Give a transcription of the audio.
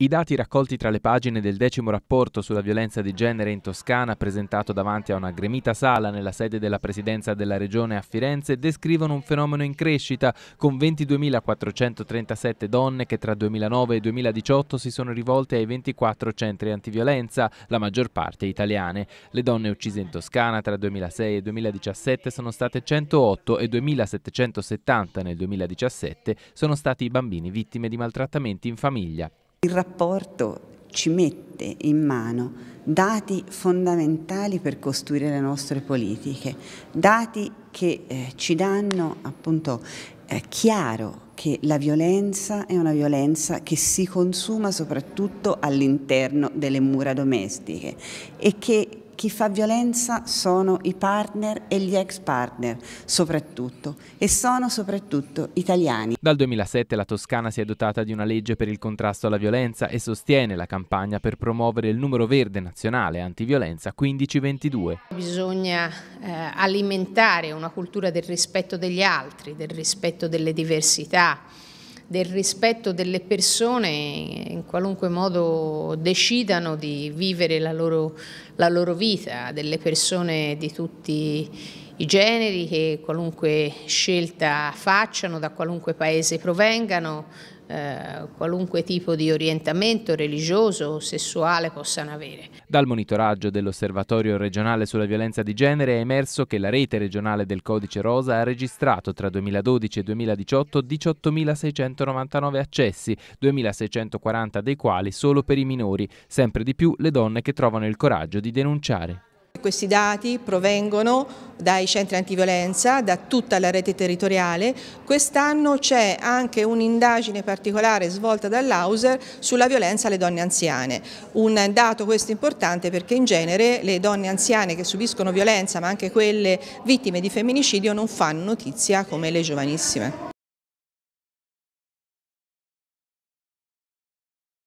I dati raccolti tra le pagine del decimo rapporto sulla violenza di genere in Toscana, presentato davanti a una gremita sala nella sede della presidenza della regione a Firenze, descrivono un fenomeno in crescita, con 22.437 donne che tra 2009 e 2018 si sono rivolte ai 24 centri antiviolenza, la maggior parte italiane. Le donne uccise in Toscana tra 2006 e 2017 sono state 108 e 2.770 nel 2017 sono stati i bambini vittime di maltrattamenti in famiglia. Il rapporto ci mette in mano dati fondamentali per costruire le nostre politiche, dati che eh, ci danno appunto eh, chiaro che la violenza è una violenza che si consuma soprattutto all'interno delle mura domestiche e che chi fa violenza sono i partner e gli ex partner, soprattutto, e sono soprattutto italiani. Dal 2007 la Toscana si è dotata di una legge per il contrasto alla violenza e sostiene la campagna per promuovere il numero verde nazionale antiviolenza 1522. Bisogna eh, alimentare una cultura del rispetto degli altri, del rispetto delle diversità, del rispetto delle persone in qualunque modo decidano di vivere la loro, la loro vita, delle persone di tutti i generi che qualunque scelta facciano, da qualunque paese provengano, eh, qualunque tipo di orientamento religioso o sessuale possano avere. Dal monitoraggio dell'Osservatorio regionale sulla violenza di genere è emerso che la rete regionale del Codice Rosa ha registrato tra 2012 e 2018 18.699 accessi, 2.640 dei quali solo per i minori, sempre di più le donne che trovano il coraggio di denunciare. Questi dati provengono dai centri antiviolenza, da tutta la rete territoriale. Quest'anno c'è anche un'indagine particolare svolta dall'Auser sulla violenza alle donne anziane. Un dato questo importante perché in genere le donne anziane che subiscono violenza ma anche quelle vittime di femminicidio non fanno notizia come le giovanissime.